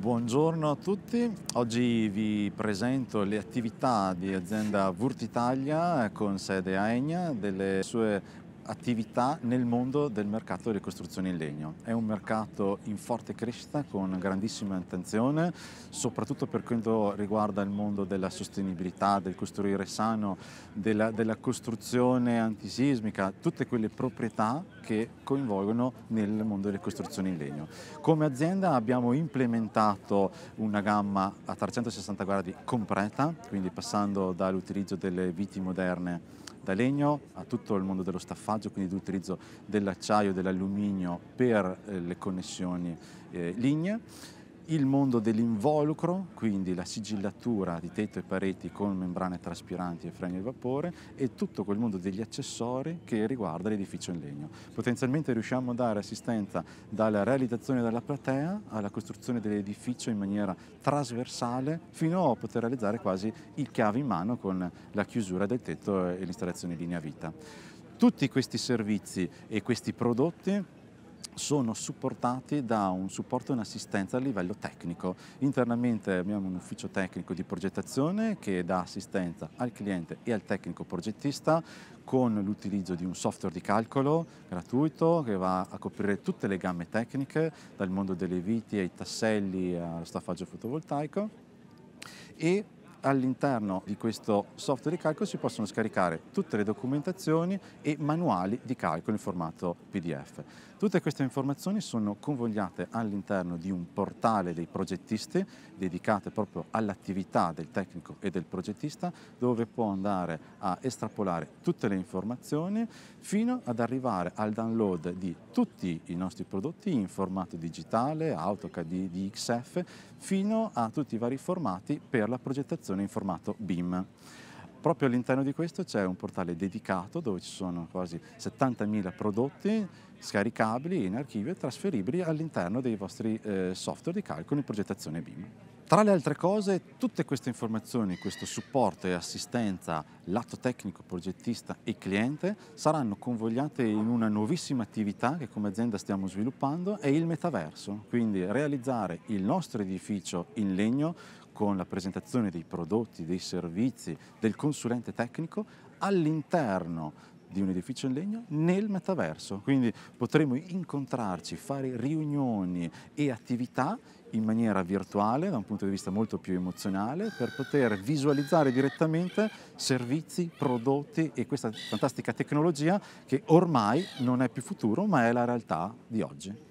Buongiorno a tutti, oggi vi presento le attività di azienda Vurtitalia eh, con sede a Egna, delle sue attività nel mondo del mercato delle costruzioni in legno. È un mercato in forte crescita con grandissima attenzione, soprattutto per quanto riguarda il mondo della sostenibilità, del costruire sano, della, della costruzione antisismica, tutte quelle proprietà che coinvolgono nel mondo delle costruzioni in legno. Come azienda abbiamo implementato una gamma a 360 gradi completa, quindi passando dall'utilizzo delle viti moderne da legno a tutto il mondo dello staffaggio, quindi l'utilizzo dell'acciaio e dell'alluminio per eh, le connessioni eh, lignee il mondo dell'involucro, quindi la sigillatura di tetto e pareti con membrane traspiranti e freni a vapore e tutto quel mondo degli accessori che riguarda l'edificio in legno. Potenzialmente riusciamo a dare assistenza dalla realizzazione della platea alla costruzione dell'edificio in maniera trasversale fino a poter realizzare quasi il chiave in mano con la chiusura del tetto e l'installazione in linea vita. Tutti questi servizi e questi prodotti sono supportati da un supporto e un'assistenza a livello tecnico. Internamente abbiamo un ufficio tecnico di progettazione che dà assistenza al cliente e al tecnico progettista con l'utilizzo di un software di calcolo gratuito che va a coprire tutte le gamme tecniche, dal mondo delle viti ai tasselli eh, allo staffaggio fotovoltaico e All'interno di questo software di calcolo si possono scaricare tutte le documentazioni e manuali di calcolo in formato PDF. Tutte queste informazioni sono convogliate all'interno di un portale dei progettisti dedicato proprio all'attività del tecnico e del progettista dove può andare a estrapolare tutte le informazioni fino ad arrivare al download di tutti i nostri prodotti in formato digitale, AutoCAD, DXF, fino a tutti i vari formati per la progettazione comunicazione in formato BIM. Proprio all'interno di questo c'è un portale dedicato dove ci sono quasi 70.000 prodotti scaricabili in archivio e trasferibili all'interno dei vostri eh, software di calcolo in progettazione BIM. Tra le altre cose, tutte queste informazioni, questo supporto e assistenza lato tecnico, progettista e cliente saranno convogliate in una nuovissima attività che come azienda stiamo sviluppando, è il metaverso, quindi realizzare il nostro edificio in legno con la presentazione dei prodotti, dei servizi, del consulente tecnico all'interno di un edificio in legno nel metaverso, quindi potremo incontrarci, fare riunioni e attività in maniera virtuale, da un punto di vista molto più emozionale, per poter visualizzare direttamente servizi, prodotti e questa fantastica tecnologia che ormai non è più futuro, ma è la realtà di oggi.